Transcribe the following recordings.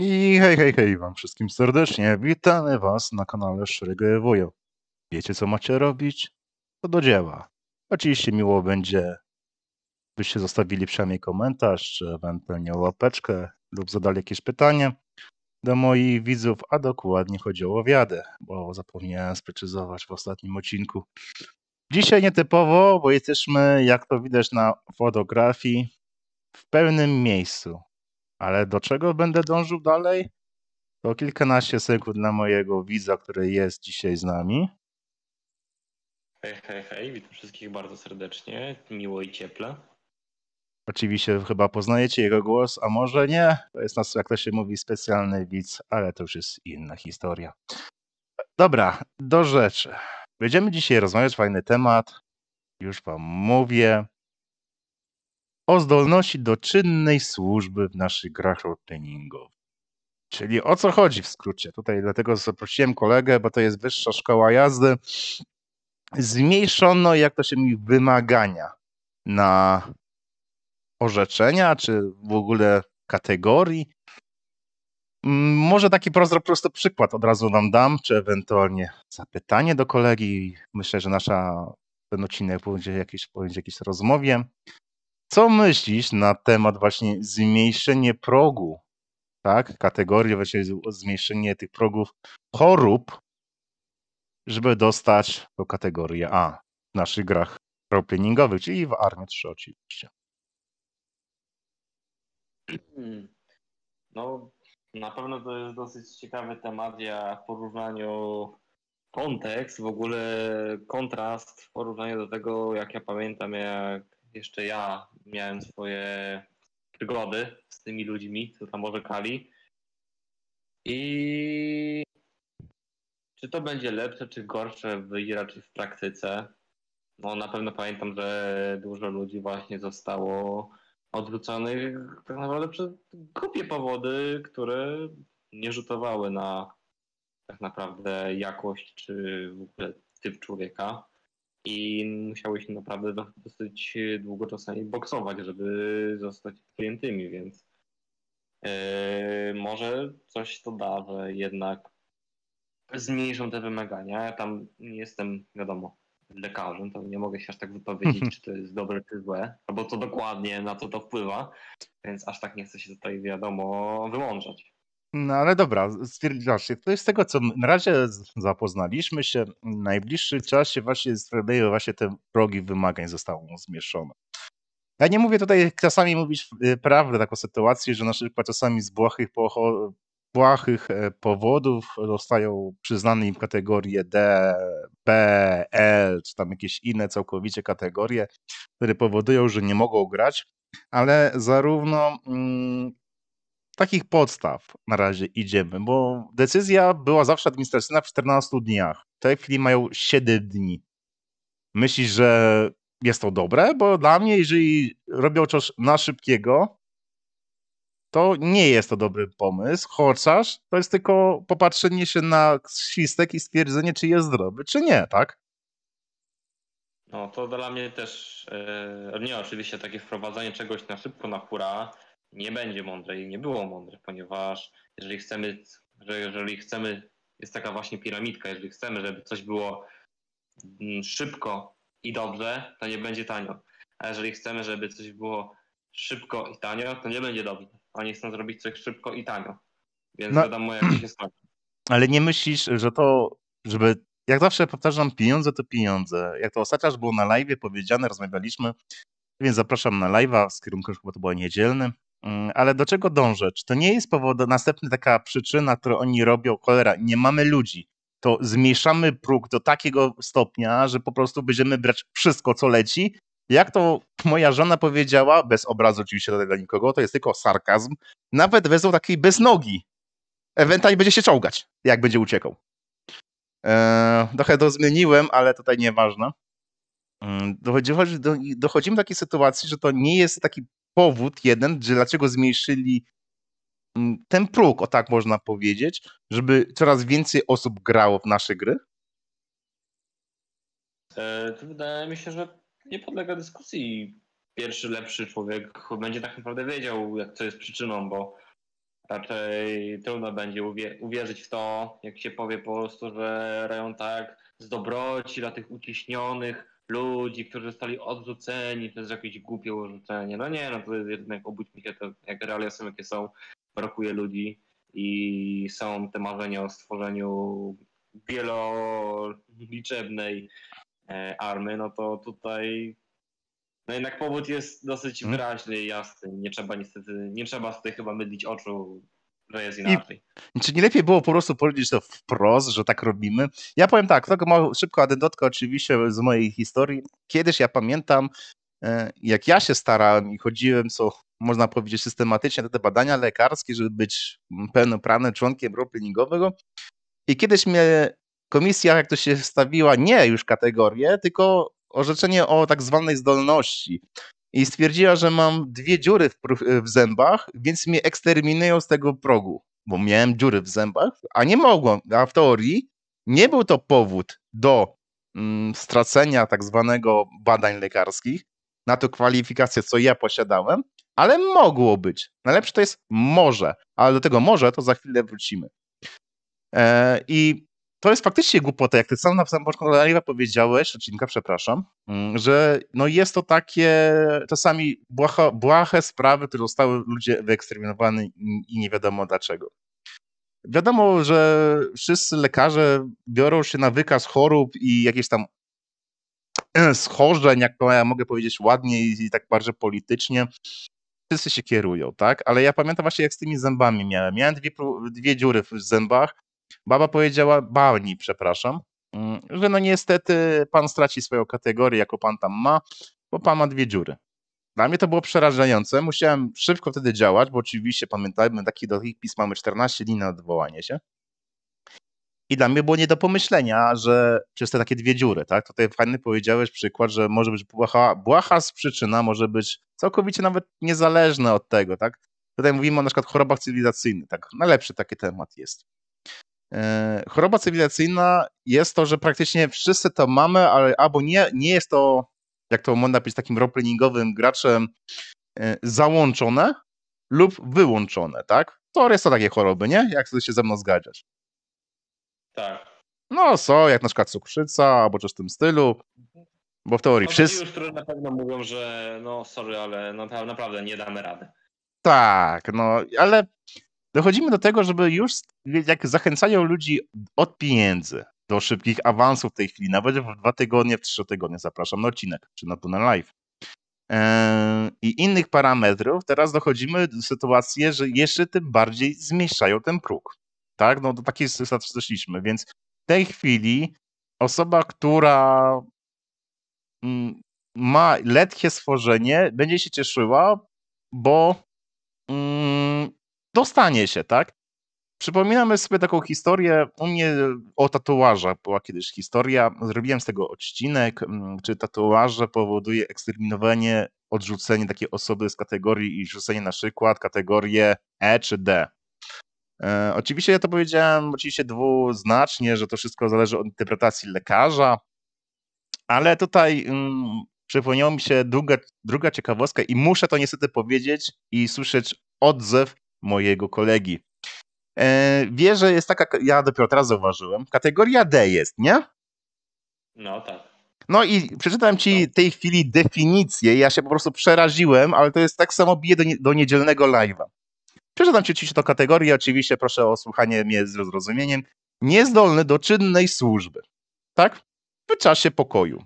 I hej, hej, hej wam wszystkim serdecznie. Witamy was na kanale Szarego Wojo. Wiecie co macie robić? To do dzieła. Oczywiście miło będzie, byście zostawili przynajmniej komentarz, czy ewentualnie łapeczkę lub zadali jakieś pytanie do moich widzów, a dokładnie chodzi o owiadę, bo zapomniałem sprecyzować w ostatnim odcinku. Dzisiaj nietypowo, bo jesteśmy, jak to widać na fotografii, w pewnym miejscu. Ale do czego będę dążył dalej? To kilkanaście sekund dla mojego widza, który jest dzisiaj z nami. Hej, hej, hej, witam wszystkich bardzo serdecznie, miło i cieple. Oczywiście chyba poznajecie jego głos, a może nie. To jest nas, jak to się mówi, specjalny widz, ale to już jest inna historia. Dobra, do rzeczy. Będziemy dzisiaj rozmawiać, fajny temat. Już wam mówię o zdolności do czynnej służby w naszych grach treningowych. Czyli o co chodzi w skrócie? Tutaj dlatego zaprosiłem kolegę, bo to jest wyższa szkoła jazdy. Zmniejszono, jak to się mówi, wymagania na orzeczenia, czy w ogóle kategorii. Mm, może taki prosty przykład od razu wam dam, czy ewentualnie zapytanie do kolegi. Myślę, że nasza ten odcinek będzie jakiś, jakiejś rozmowie. Co myślisz na temat właśnie zmniejszenie progu, tak, kategorii, właśnie zmniejszenie tych progów chorób, żeby dostać do kategorii A w naszych grach roleplayingowych, czyli w Armii 3 oczywiście? Hmm. No, na pewno to jest dosyć ciekawy temat. Ja w porównaniu kontekst, w ogóle kontrast w porównaniu do tego, jak ja pamiętam, jak jeszcze ja miałem swoje przygody z tymi ludźmi, co tam orzekali. I czy to będzie lepsze, czy gorsze, wyjdzie raczej w praktyce. No na pewno pamiętam, że dużo ludzi właśnie zostało odrzuconych tak naprawdę przez głupie powody, które nie rzutowały na tak naprawdę jakość czy w ogóle typ człowieka i się naprawdę dosyć e, długo czasami boksować, żeby zostać klientymi, więc yy, może coś to da, że jednak zmniejszą te wymagania. Ja tam nie jestem, wiadomo, lekarzem, to nie mogę się aż tak wypowiedzieć, mhm. czy to jest dobre, czy złe, albo co dokładnie, na co to wpływa, więc aż tak nie chcę się tutaj, wiadomo, wyłączać. No ale dobra, stwierdzasz, to jest tego, co na razie zapoznaliśmy się, w najbliższym czasie właśnie sprzedają właśnie te progi wymagań zostały zmieszone. Ja nie mówię tutaj czasami mówić y, prawdę taką sytuację, że na przykład czasami z błahych, błahych e, powodów zostają przyznane im kategorie D, B, L, czy tam jakieś inne całkowicie kategorie, które powodują, że nie mogą grać, ale zarówno mm, takich podstaw na razie idziemy, bo decyzja była zawsze administracyjna w 14 dniach. W tej chwili mają 7 dni. Myślisz, że jest to dobre? Bo dla mnie, jeżeli robią coś na szybkiego, to nie jest to dobry pomysł, chociaż to jest tylko popatrzenie się na świstek i stwierdzenie, czy jest zdrowy, czy nie, tak? No to dla mnie też, yy, nie oczywiście takie wprowadzanie czegoś na szybko, na hura, nie będzie mądre i nie było mądre, ponieważ jeżeli chcemy, jeżeli chcemy, jest taka właśnie piramidka, jeżeli chcemy, żeby coś było mm, szybko i dobrze, to nie będzie tanio. A jeżeli chcemy, żeby coś było szybko i tanio, to nie będzie dobrze. Oni chcą zrobić coś szybko i tanio. Więc no, wiadomo, jak się skończy. Ale nie myślisz, że to, żeby jak zawsze powtarzam, pieniądze to pieniądze. Jak to ostatnio było na live powiedziane, rozmawialiśmy, więc zapraszam na live'a z kierunku, chyba to było niedzielny, Mm, ale do czego dążę? Czy to nie jest powód, następna taka przyczyna, którą oni robią, cholera, nie mamy ludzi, to zmniejszamy próg do takiego stopnia, że po prostu będziemy brać wszystko, co leci. Jak to moja żona powiedziała, bez obrazu oczywiście dla nikogo, to jest tylko sarkazm, nawet wezwał takiej bez nogi. Ewentualnie będzie się czołgać, jak będzie uciekał. Eee, trochę to zmieniłem, ale tutaj nieważne. Mm, dochodzimy, do, dochodzimy do takiej sytuacji, że to nie jest taki powód jeden, że dlaczego zmniejszyli mm, ten próg, o tak można powiedzieć, żeby coraz więcej osób grało w nasze gry? E, to wydaje mi się, że nie podlega dyskusji. Pierwszy, lepszy człowiek będzie tak naprawdę wiedział, jak co jest przyczyną, bo raczej trudno będzie uwierzyć w to, jak się powie po prostu, że robią tak z dobroci dla tych uciśnionych, ludzi, którzy zostali odrzuceni przez jakieś głupie urzucenie. No nie, no to jednak obudźmy się, to jak realia są jakie są, brakuje ludzi i są te marzenia o stworzeniu wieloliczebnej e, army, no to tutaj no jednak powód jest dosyć mhm. wyraźny i jasny. Nie trzeba niestety, nie trzeba tych chyba mydlić oczu inaczej. czy nie lepiej było po prostu powiedzieć to wprost, że tak robimy? Ja powiem tak, tylko ma szybko adendotka oczywiście z mojej historii. Kiedyś ja pamiętam, e, jak ja się starałem i chodziłem, co można powiedzieć systematycznie, na te badania lekarskie, żeby być pełnoprawnym członkiem grupy ligowego. I kiedyś mnie komisja, jak to się wstawiła, nie już kategorię, tylko orzeczenie o tak zwanej zdolności i stwierdziła, że mam dwie dziury w, w zębach, więc mnie eksterminują z tego progu, bo miałem dziury w zębach, a nie mogłam, a w teorii nie był to powód do mm, stracenia tak zwanego badań lekarskich, na to kwalifikację, co ja posiadałem, ale mogło być. Najlepsze to jest może, ale do tego może to za chwilę wrócimy. E, I to jest faktycznie głupota, jak ty sam na samym początku live'a powiedziałeś, odcinka, przepraszam, mm, że no jest to takie czasami błaha, błahe sprawy, które zostały ludzie wyekstreminowani i nie wiadomo dlaczego. Wiadomo, że wszyscy lekarze biorą się na wykaz chorób i jakieś tam schorzeń, jak to ja mogę powiedzieć ładnie i tak bardziej politycznie, wszyscy się kierują, tak? Ale ja pamiętam właśnie jak z tymi zębami miałem. Miałem dwie, dwie dziury w zębach, Baba powiedziała, Bani, przepraszam, mm, że no niestety pan straci swoją kategorię, jako pan tam ma, bo pan ma dwie dziury. Dla mnie to było przerażające. Musiałem szybko wtedy działać, bo oczywiście pamiętajmy, taki do tych pism mamy 14 dni na odwołanie się. I dla mnie było nie do pomyślenia, że przez te takie dwie dziury, tak? Tutaj fajny powiedziałeś przykład, że może być błaha, błaha z przyczyna, może być całkowicie nawet niezależne od tego, tak? Tutaj mówimy o na przykład chorobach cywilizacyjnych, tak? Najlepszy taki temat jest. E, choroba cywilizacyjna jest to, że praktycznie wszyscy to mamy, ale albo nie, nie jest to, jak to można powiedzieć, takim roleplayingowym graczem, e, załączone lub wyłączone, tak? To jest to takie choroby, nie? Jak sobie się ze mną zgadzasz. Tak. No, są, jak na przykład cukrzyca, albo coś w tym stylu. Bo w teorii no, wszyscy. już, które na pewno mówią, że no, sorry, ale no, naprawdę nie damy rady. Tak, no, ale dochodzimy do tego, żeby już, jak zachęcają ludzi od pieniędzy do szybkich awansów w tej chwili, nawet w dwa tygodnie, w trzy tygodnie, zapraszam na odcinek, czy na tunel live, ehm, i innych parametrów, teraz dochodzimy do sytuacji, że jeszcze tym bardziej zmniejszają ten próg. Tak? No do takiej sytuacji doszliśmy, więc w tej chwili osoba, która mm, ma letkie stworzenie, będzie się cieszyła, bo mm, stanie się, tak? Przypominamy sobie taką historię, u mnie o tatuażach była kiedyś historia, zrobiłem z tego odcinek, mm, czy tatuaże powoduje eksterminowanie, odrzucenie takiej osoby z kategorii i rzucenie na przykład kategorię E czy D. E, oczywiście ja to powiedziałem oczywiście dwuznacznie, że to wszystko zależy od interpretacji lekarza, ale tutaj mm, przypomniała mi się druga, druga ciekawostka i muszę to niestety powiedzieć i słyszeć odzew mojego kolegi. E, wie, że jest taka, ja dopiero teraz zauważyłem, kategoria D jest, nie? No tak. No i przeczytam ci no. w tej chwili definicję, ja się po prostu przeraziłem, ale to jest tak samo bije do, do niedzielnego live'a. Przeczytam ci oczywiście to kategorię, oczywiście proszę o słuchanie mnie z zrozumieniem. Niezdolny do czynnej służby, tak? W czasie pokoju.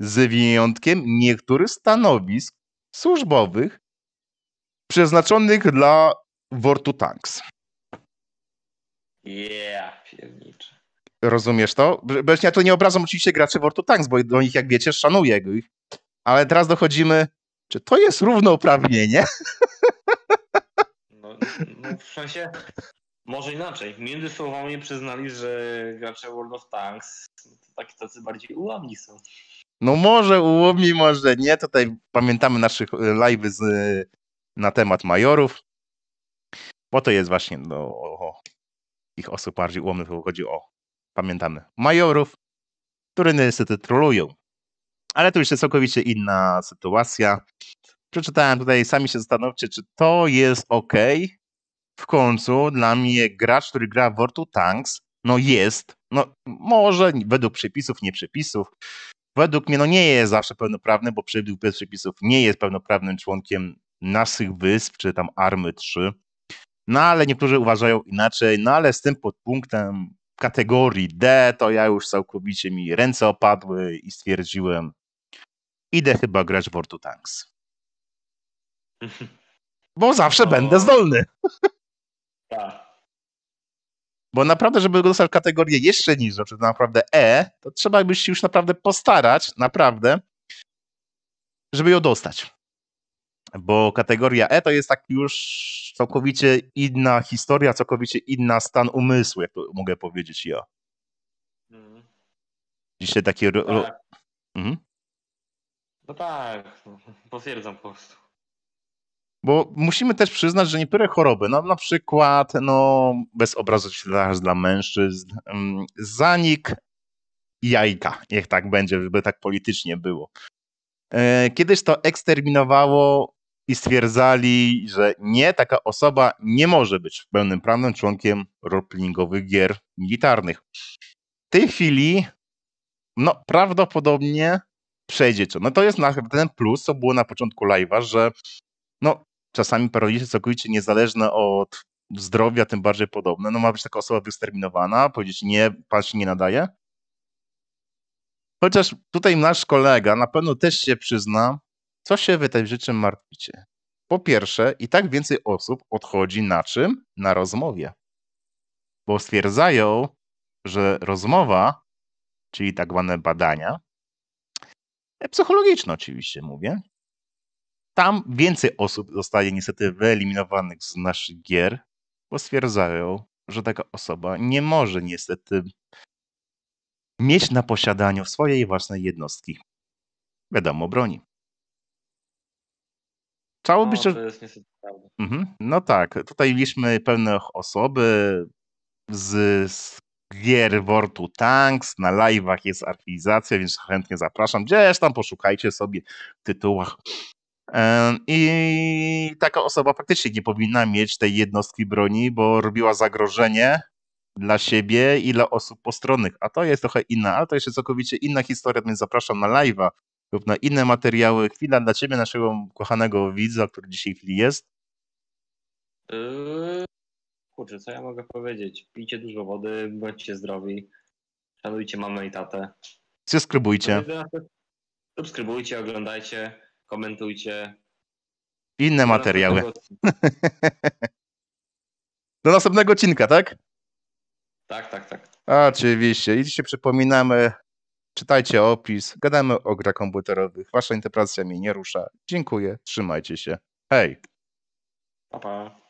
Z wyjątkiem niektórych stanowisk służbowych przeznaczonych dla War to Tanks. Yeah, piernicze. Rozumiesz to? Bez ja tu nie obrazam oczywiście graczy War to Tanks, bo do nich, jak wiecie, szanuję ich. Ale teraz dochodzimy, czy to jest równouprawnienie? No, no w sensie, może inaczej. Między słowami przyznali, że gracze World of Tanks taki tacy bardziej ułomni są. No może ułomni, może nie. Tutaj pamiętamy naszych live'y z, na temat majorów. Bo to jest właśnie no, o, ich osób bardziej ułomnych, chodzi o, pamiętamy, majorów, które niestety trolują. Ale to już jest całkowicie inna sytuacja. Przeczytałem tutaj, sami się zastanówcie, czy to jest ok. W końcu dla mnie gracz, który gra w World Tanks, no jest, no może według przepisów, nie przepisów, według mnie no nie jest zawsze pełnoprawny, bo przebieg bez przepisów nie jest pełnoprawnym członkiem naszych wysp, czy tam Army 3, no ale niektórzy uważają inaczej, no ale z tym podpunktem kategorii D to ja już całkowicie mi ręce opadły i stwierdziłem, idę chyba grać w World Tanks. Bo zawsze no. będę zdolny. Tak. Bo naprawdę, żeby dostać kategorię jeszcze niższą, czy naprawdę E, to trzeba by się już naprawdę postarać, naprawdę, żeby ją dostać bo kategoria E to jest tak już całkowicie inna historia, całkowicie inna stan umysłu, jak to mogę powiedzieć ja. Mhm. Dzisiaj takie... No tak. Mhm. No tak, potwierdzam po prostu. Bo musimy też przyznać, że niektóre choroby, no, na przykład no, bez obrazu dla mężczyzn, mm, zanik jajka, niech tak będzie, żeby tak politycznie było. E, kiedyś to eksterminowało i stwierdzali, że nie, taka osoba nie może być w pełnym prawnym członkiem roleplayingowych gier militarnych. W tej chwili no prawdopodobnie przejdzie to. No to jest na ten plus, co było na początku live'a, że no czasami paraliże całkowicie niezależne od zdrowia, tym bardziej podobne. No ma być taka osoba wysterminowana, powiedzieć nie, pan się nie nadaje. Chociaż tutaj nasz kolega na pewno też się przyzna, co się wy tej rzeczy martwicie? Po pierwsze, i tak więcej osób odchodzi na czym? Na rozmowie. Bo stwierdzają, że rozmowa, czyli tak zwane badania, e, psychologiczne oczywiście mówię, tam więcej osób zostaje niestety wyeliminowanych z naszych gier, bo stwierdzają, że taka osoba nie może niestety mieć na posiadaniu swojej własnej jednostki. Wiadomo, broni. Czało być, że... No, to jest niestety prawda. Mhm. No tak, tutaj mieliśmy pewne osoby z, z gier Wortu Tanks, na live'ach jest archiwizacja, więc chętnie zapraszam. Gdzież tam poszukajcie sobie w tytułach. I taka osoba faktycznie nie powinna mieć tej jednostki broni, bo robiła zagrożenie dla siebie i dla osób postronnych. A to jest trochę inna, ale to jeszcze całkowicie inna historia, więc zapraszam na live'a lub na inne materiały. Chwila dla Ciebie, naszego kochanego widza, który dzisiaj w chwili jest. Yy, kurczę, co ja mogę powiedzieć? Pijcie dużo wody, bądźcie zdrowi, szanujcie mamę i tatę. Subskrybujcie. Subskrybujcie, oglądajcie, komentujcie. Inne materiały. Do następnego odcinka, tak? Tak, tak, tak. Oczywiście. I dzisiaj przypominamy Czytajcie opis, gadamy o grach komputerowych. Wasza interpretacja mnie nie rusza. Dziękuję, trzymajcie się. Hej! Pa, pa.